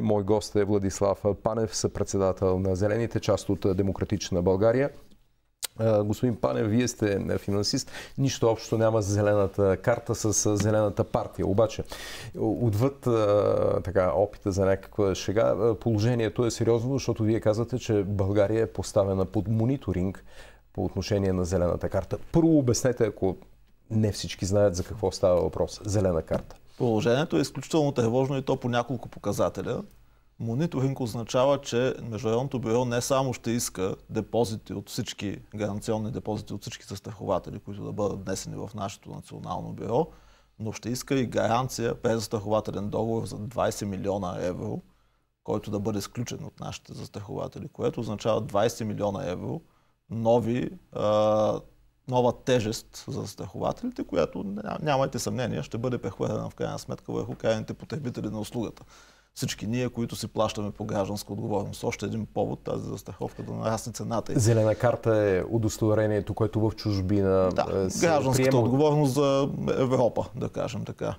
Мой гост е Владислав Панев, съпредседател на Зелените, част от Демократична България. Господин Панев, вие сте финансист. Нищо общо няма с зелената карта, с зелената партия. Обаче, отвъд така, опита за някаква шега, положението е сериозно, защото вие казвате, че България е поставена под мониторинг по отношение на зелената карта. Първо обяснете, ако не всички знаят за какво става въпрос. Зелена карта. Положението е изключително тревожно и то по няколко показателя. Мониторинг означава, че Международното бюро не само ще иска депозити от всички, гаранционни депозити от всички застрахователи, които да бъдат внесени в нашето национално бюро, но ще иска и гаранция през застрахователен договор за 20 милиона евро, който да бъде изключен от нашите застрахователи, което означава 20 милиона евро нови а, нова тежест за страхователите, която нямайте съмнение ще бъде прехвърлена в крайна сметка върху крайните потребители на услугата. Всички ние, които си плащаме по гражданска отговорност. Още един повод тази застраховка да нарасне цената. Зелена карта е удостоверението, което в чужбина е, да, се гражданската приема... отговорност за Европа, да кажем така.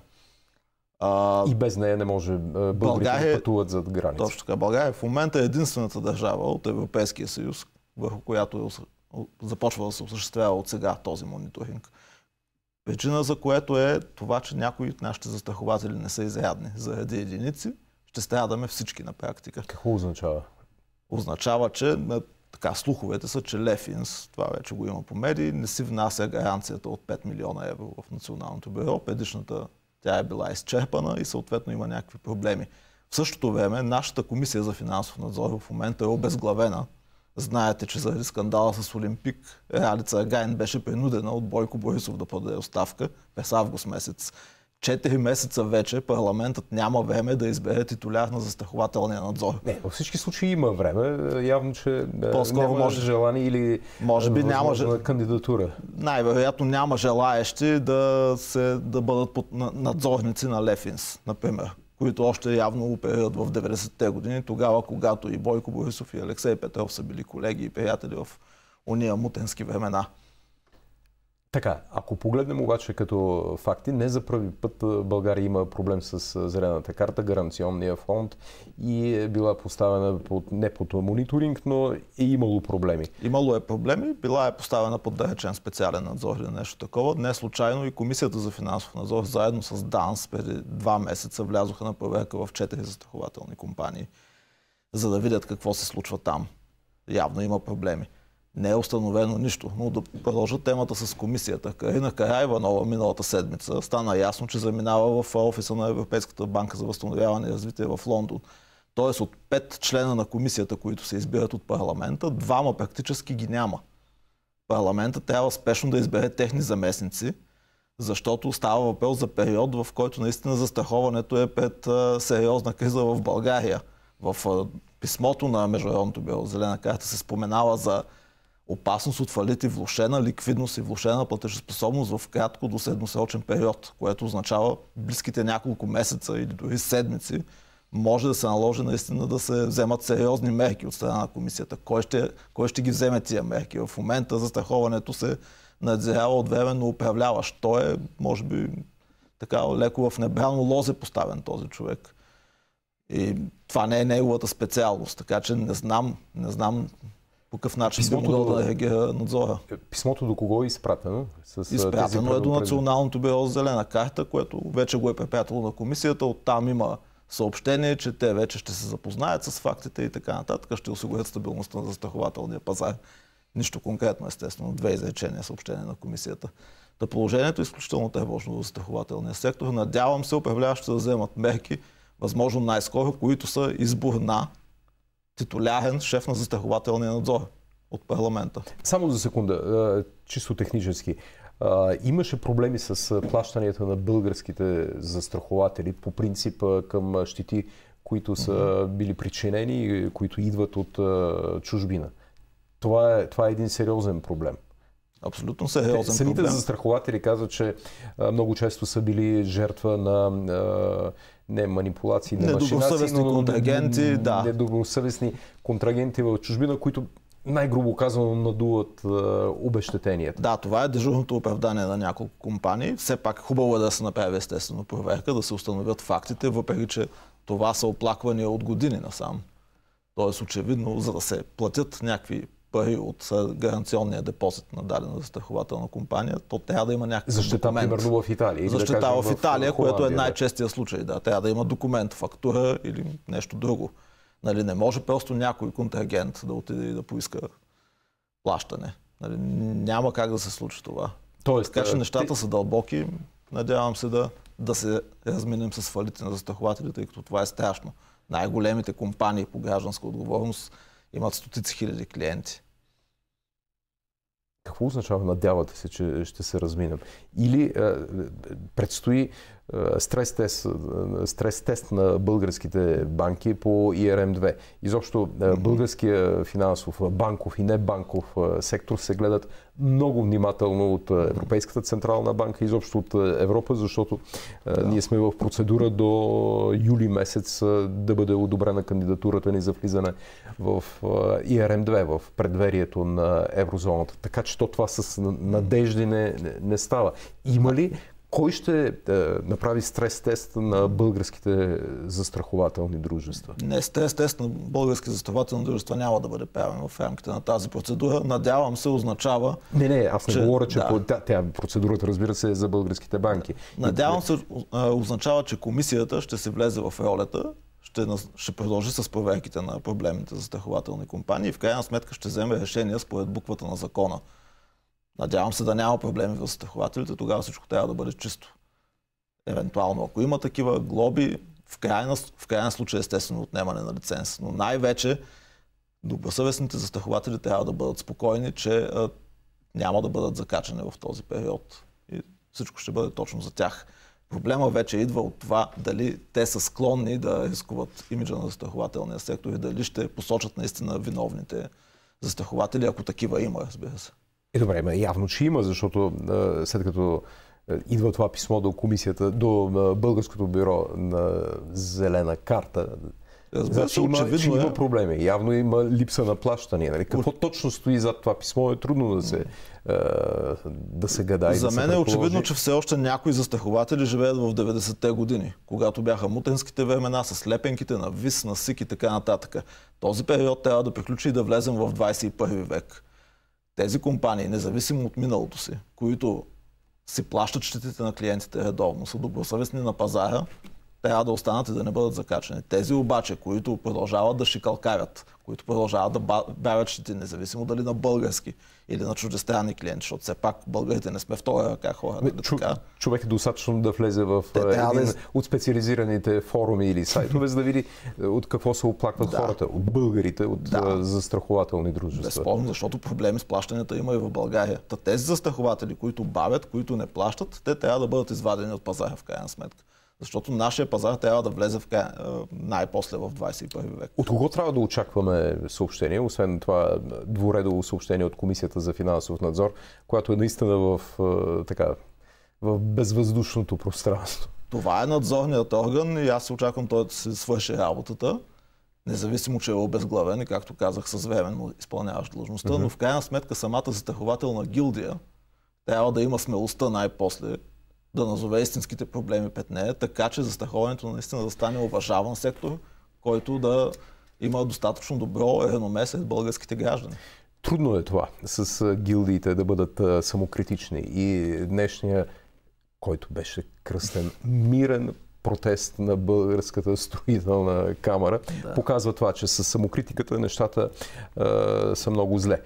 А, и без нея не може е, българите да е- пътуват зад граница. Точно така. България в момента е единствената държава от Европейския съюз, върху която е започва да се осъществява от сега този мониторинг. Причина за което е това, че някои от нашите застрахователи не са изрядни. Заради единици ще страдаме всички на практика. Какво означава? Означава, че така, слуховете са, че Лефинс, това вече го има по медии, не си внася гаранцията от 5 милиона евро в Националното бюро. Предишната тя е била изчерпана и съответно има някакви проблеми. В същото време нашата комисия за финансов надзор в момента е обезглавена Знаете, че заради скандала с Олимпик, Ралица Гайн беше принудена от Бойко Борисов да подаде оставка през август месец. Четири месеца вече парламентът няма време да избере титуляр на застрахователния надзор. Не, във всички случаи има време. Явно, че е, По-скоро няма може, желание или може е, би няма кандидатура. Най-вероятно няма желаещи да, се, да бъдат под надзорници на Лефинс, например които още явно оперират в 90-те години, тогава когато и Бойко Борисов и Алексей Петров са били колеги и приятели в уния мутенски времена. Така, ако погледнем обаче като факти, не за първи път България има проблем с зелената карта, гаранционния фонд и е била поставена под, не под мониторинг, но е имало проблеми. Имало е проблеми, била е поставена под да специален надзор или нещо такова. Не случайно и Комисията за финансов надзор заедно с ДАНС преди два месеца влязоха на проверка в четири застрахователни компании, за да видят какво се случва там. Явно има проблеми не е установено нищо. Но да продължа темата с комисията. Карина Карайванова миналата седмица стана ясно, че заминава в офиса на Европейската банка за възстановяване и развитие в Лондон. Тоест от пет члена на комисията, които се избират от парламента, двама практически ги няма. Парламента трябва спешно да избере техни заместници, защото става въпрос за период, в който наистина застраховането е пред сериозна криза в България. В писмото на Международното бюро Зелена карта се споменава за опасност от фалит и влушена ликвидност и влушена платежеспособност в кратко до средносрочен период, което означава близките няколко месеца или дори седмици може да се наложи наистина да се вземат сериозни мерки от страна на комисията. Кой ще, кой ще ги вземе тия мерки? В момента застраховането се надзирава от временно управляващ. Той е, може би, така леко в небрано лозе поставен този човек. И това не е неговата специалност, така че не знам, не знам по какъв начин писмото би могъл да реагира надзора. Е, писмото до кого е изпратено? С изпратено е до Националното бюро за зелена карта, което вече го е препятало на комисията. Оттам има съобщение, че те вече ще се запознаят с фактите и така нататък, ще осигурят стабилността на застрахователния пазар. Нищо конкретно, естествено. Две изречения съобщение на комисията. Та положението е изключително тревожно за застрахователния сектор. Надявам се управляващите да вземат мерки, възможно най-скоро, които са изборна титулярен шеф на застрахователния надзор от парламента. Само за секунда, чисто технически. Имаше проблеми с плащанията на българските застрахователи по принцип към щити, които са били причинени, които идват от чужбина. Това е, това е един сериозен проблем абсолютно сериозен Те, самите застрахователи казват, че много често са били жертва на не манипулации, не недобросъвестни машинации, контрагенти, но, да. недобросъвестни контрагенти в чужбина, които най-грубо казано надуват е, обещетенията. Да, това е дежурното оправдание на няколко компании. Все пак хубаво е да се направи естествено проверка, да се установят фактите, въпреки че това са оплаквания от години насам. Тоест, очевидно, за да се платят някакви пари от гаранционния депозит на дадена застрахователна компания, то трябва да има някакъв Защита, документ. примерно в Италия. Защита да в Италия, в което е най-честия случай. Да, трябва да има документ, фактура или нещо друго. Нали, не може просто някой контрагент да отиде и да поиска плащане. Нали, няма как да се случи това. Тоест, така че нещата ти... са дълбоки. Надявам се да, да се разминем с фалите на застрахователите, тъй като това е страшно. Най-големите компании по гражданска отговорност имат стотици хиляди клиенти. Какво означава надявате се, че ще се разминем? Или а, предстои стрес-тест, стрес-тест е, на българските банки по ИРМ-2. Изобщо е, българския финансов, е, банков и небанков сектор се гледат много внимателно от Европейската Централна банка, изобщо от Европа, защото да. ние сме в процедура до юли месец да бъде одобрена кандидатурата ни за влизане в ИРМ-2, в предверието на еврозоната. Така че то това с надежди не, не става. Има ли кой ще е, направи стрес тест на българските застрахователни дружества? Не, стрес тест на български застрахователни дружества няма да бъде правен в рамките на тази процедура. Надявам се, означава. Не, не, аз не че, говоря, че да. по, тя, тя, процедурата, разбира се, е за българските банки. Надявам се, е, означава, че комисията ще се влезе в ролята ще, ще продължи с проверките на проблемните застрахователни компании и в крайна сметка ще вземе решение според буквата на закона. Надявам се да няма проблеми в застрахователите, тогава всичко трябва да бъде чисто. Евентуално, ако има такива глоби, в крайна, в крайна случай естествено отнемане на лиценз. Но най-вече добросъвестните застрахователи трябва да бъдат спокойни, че а, няма да бъдат закачани в този период. И всичко ще бъде точно за тях. Проблема вече идва от това дали те са склонни да рискуват имиджа на застрахователния сектор и дали ще посочат наистина виновните застрахователи, ако такива има, разбира се. Е, добре, явно, че има, защото след като идва това писмо до комисията, до Българското бюро на зелена карта, Разбира значи се, очевидно че има е. проблеми. Явно има липса на плащане. Нали? Какво точно стои зад това писмо е трудно да се, да се гадае. За да мен е очевидно, че все още някои застрахователи живеят в 90-те години, когато бяха мутенските времена с лепенките на ВИС, на СИК и така нататък. Този период трябва да приключи и да влезем в 21 век тези компании, независимо от миналото си, които си плащат щетите на клиентите редовно, са добросъвестни на пазара, трябва да останат и да не бъдат закачани. Тези обаче, които продължават да шикалкарят, които продължават да бавят щити, независимо дали на български или на чуждестранни клиенти, защото все пак българите не сме втора ръка хора. Бе, нали, да чу, така. Човек е достатъчно да влезе в един да... от специализираните форуми или сайтове, за да види е, от какво се оплакват да. хората, от българите, от да. застрахователни дружества. Безпомно, защото проблеми с плащанията има и в България. Та тези застрахователи, които бавят, които не плащат, те трябва да бъдат извадени от пазара в крайна сметка. Защото нашия пазар трябва да влезе в е, е, най-после в 21 век. От кого трябва да очакваме съобщение, освен това е, двуредово съобщение от Комисията за финансов надзор, която е наистина в, така, в безвъздушното пространство? Това е надзорният орган и аз очаквам той да се свърши работата независимо, че е обезглавен и, както казах, с временно изпълняваш длъжността, mm-hmm. но в крайна сметка самата застрахователна гилдия трябва да има смелостта най-после да назове истинските проблеми пред нея, така че застраховането наистина да стане уважаван сектор, който да има достатъчно добро реноме сред българските граждани. Трудно е това с гилдиите да бъдат самокритични и днешния, който беше кръстен мирен протест на Българската строителна камера, да. показва това, че с самокритиката нещата са много зле.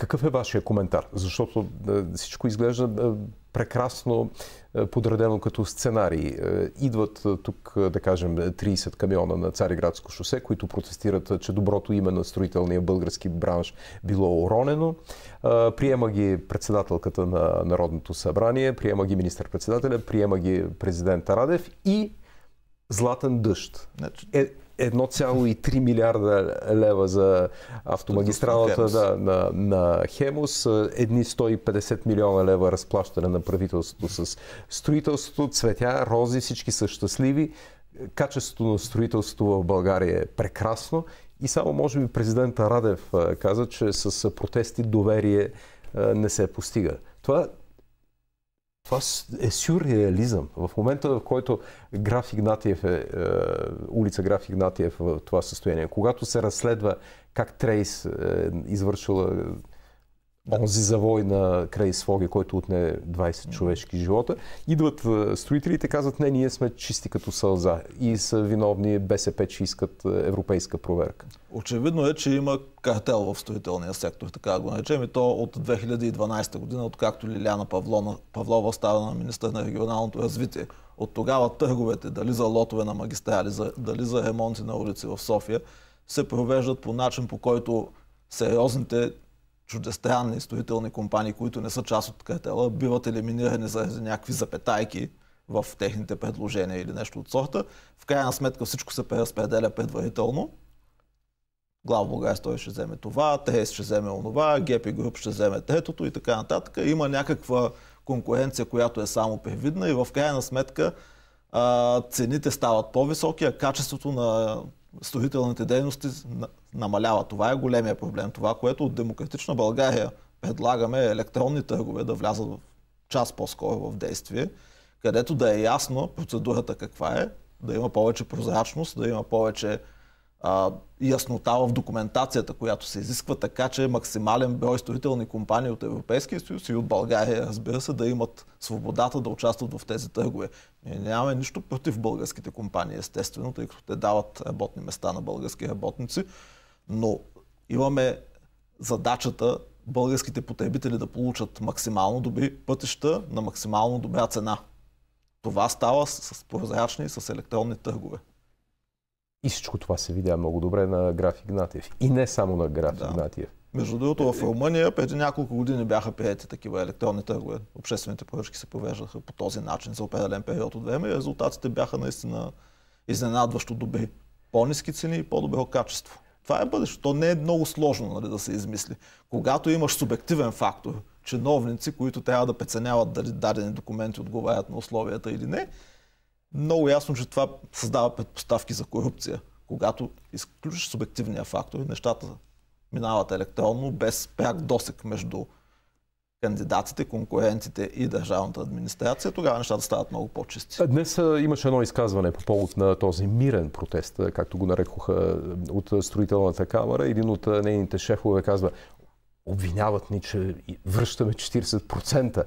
Какъв е вашия коментар? Защото е, всичко изглежда е, прекрасно е, подредено като сценарий. Идват тук, да кажем, 30 камиона на Цариградско шосе, които протестират, че доброто име на строителния български бранш било уронено. Приема ги председателката на Народното събрание, приема ги министър-председателя, приема ги президента Радев и златен дъжд. Значи, е, 1,3 милиарда лева за автомагистралата да, на, на Хемус, едни 150 милиона лева разплащане на правителството с строителството, цветя, рози, всички са щастливи. Качеството на строителството в България е прекрасно и само може би президента Радев каза, че с протести доверие не се постига. Това това е сюрреализъм. В момента, в който граф Игнатиев е, е, улица граф Игнатиев в това състояние, когато се разследва как Трейс е извършила онзи завой на край Своге, който отне 20 човешки живота. Идват строителите, казват, не, ние сме чисти като сълза и са виновни БСП, че искат европейска проверка. Очевидно е, че има картел в строителния сектор, така го наречем, и то от 2012 година, откакто Лиляна Павлона, Павлова става на министър на регионалното развитие. От тогава търговете, дали за лотове на магистрали, дали за ремонти на улици в София, се провеждат по начин, по който сериозните чудестранни строителни компании, които не са част от картела, биват елиминирани заради някакви запетайки в техните предложения или нещо от сорта. В крайна сметка всичко се преразпределя предварително. Глав България той ще вземе това, ТЕС ще вземе онова, и Груп ще вземе третото и така нататък. Има някаква конкуренция, която е само привидна и в крайна сметка а, цените стават по-високи, а качеството на строителните дейности намалява. Това е големия проблем. Това, което от Демократична България предлагаме е електронни търгове да влязат в час по-скоро в действие, където да е ясно процедурата каква е, да има повече прозрачност, да има повече а, яснота в документацията, която се изисква, така че максимален брой строителни компании от Европейския съюз и от България, разбира се, да имат свободата да участват в тези търгове. Ние нямаме нищо против българските компании, естествено, тъй като те дават работни места на български работници, но имаме задачата българските потребители да получат максимално добри пътища на максимално добра цена. Това става с прозрачни и с електронни търгове. И всичко това се видя много добре на граф Игнатиев. И не само на граф да. Игнатиев. Между другото, в Румъния преди няколко години бяха приети такива електронни търгове. Обществените поръчки се провеждаха по този начин за определен период от време и резултатите бяха наистина изненадващо добри. По-низки цени и по-добро качество. Това е бъдещето. То не е много сложно нали, да се измисли. Когато имаш субективен фактор, чиновници, които трябва да преценяват дали дадени документи отговарят на условията или не, много ясно, че това създава предпоставки за корупция. Когато изключиш субективния фактор, нещата минават електронно, без пряк досек между кандидатите, конкурентите и държавната администрация, тогава нещата стават много по-чисти. Е, днес имаше едно изказване по повод на този мирен протест, както го нарекоха от строителната камера. Един от нейните шефове казва, обвиняват ни, че връщаме 40%.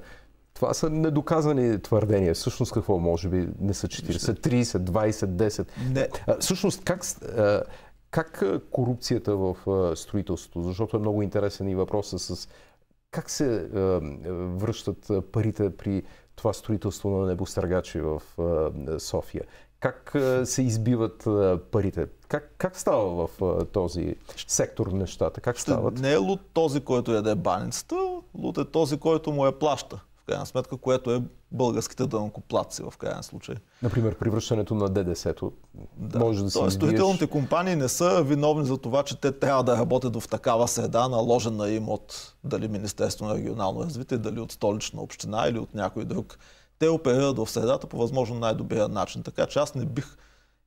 Това са недоказани твърдения. Всъщност какво може би не са 40, 30, 20, 10. Не. всъщност как, как корупцията в строителството, защото е много интересен и въпросът с как се връщат парите при това строителство на небостъргачи в София? Как се избиват парите? Как, как става в този сектор нещата? Как стават? Не е луд този, който яде баницата, луд е този, който му я плаща крайна сметка, което е българските дънкоплатци в крайна случай. Например, превръщането на ДДС-то да. може да се Тоест, строителните компании не са виновни за това, че те трябва да работят в такава среда, наложена им от дали Министерство на регионално развитие, дали от столична община или от някой друг. Те оперират в средата по възможно най-добрия начин. Така че аз не бих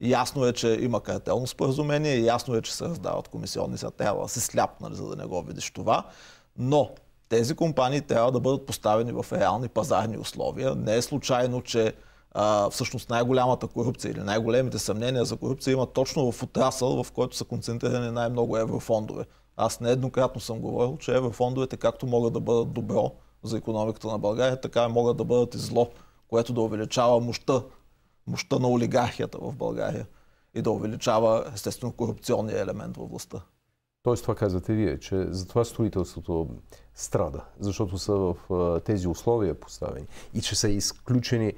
Ясно е, че има картелно споразумение, ясно е, че се раздават комисионни, сега трябва да си сляпнали, за да не го видиш това. Но тези компании трябва да бъдат поставени в реални пазарни условия. Не е случайно, че а, всъщност най-голямата корупция или най-големите съмнения за корупция има точно в отрасъл, в който са концентрирани най-много еврофондове. Аз нееднократно съм говорил, че еврофондовете както могат да бъдат добро за економиката на България, така и могат да бъдат и зло, което да увеличава мощта, мощта на олигархията в България и да увеличава, естествено, корупционния елемент във властта. Тоест, това казвате вие, че затова строителството страда, защото са в тези условия поставени и че са изключени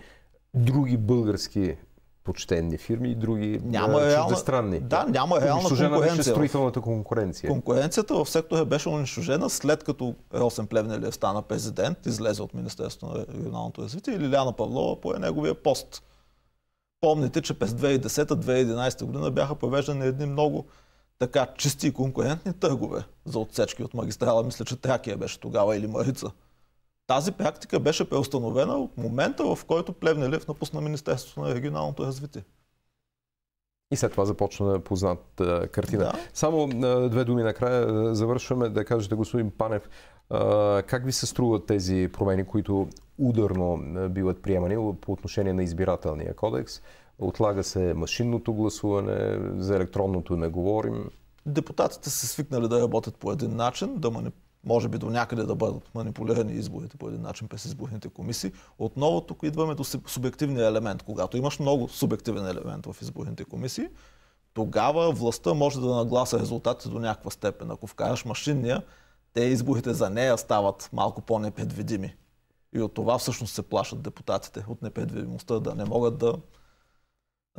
други български почтенни фирми и други няма реална, чуждестранни. Да, няма реална конкуренция. беше строителната конкуренция. Конкуренцията в сектора беше унищожена след като Росен Плевнелиев стана президент, излезе от Министерството на регионалното развитие и Лиляна Павлова по неговия пост. Помните, че през 2010-2011 година бяха провеждани едни много така чисти и конкурентни търгове за отсечки от магистрала. Мисля, че Тракия беше тогава или Марица. Тази практика беше преустановена от момента, в който Плевнелев напусна Министерството на регионалното развитие. И след това започна познат а, картина. Да. Само а, две думи накрая завършваме да кажете, господин Панев, а, как ви се струват тези промени, които ударно биват приемани по отношение на избирателния кодекс, Отлага се машинното гласуване, за електронното не говорим. Депутатите са свикнали да работят по един начин, да мани... може би до някъде да бъдат манипулирани изборите по един начин през изборните комисии. Отново тук идваме до субективния елемент. Когато имаш много субективен елемент в изборните комисии, тогава властта може да нагласа резултатите до някаква степен. Ако вкараш машинния, те изборите за нея стават малко по-непредвидими. И от това всъщност се плашат депутатите, от непредвидимостта, да не могат да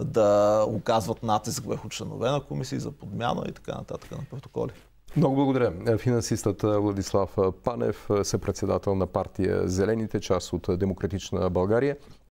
да оказват натиск върху членове на комисии за подмяна и така нататък на протоколи. Много благодаря. Финансистът Владислав Панев, съпредседател на партия Зелените, част от Демократична България.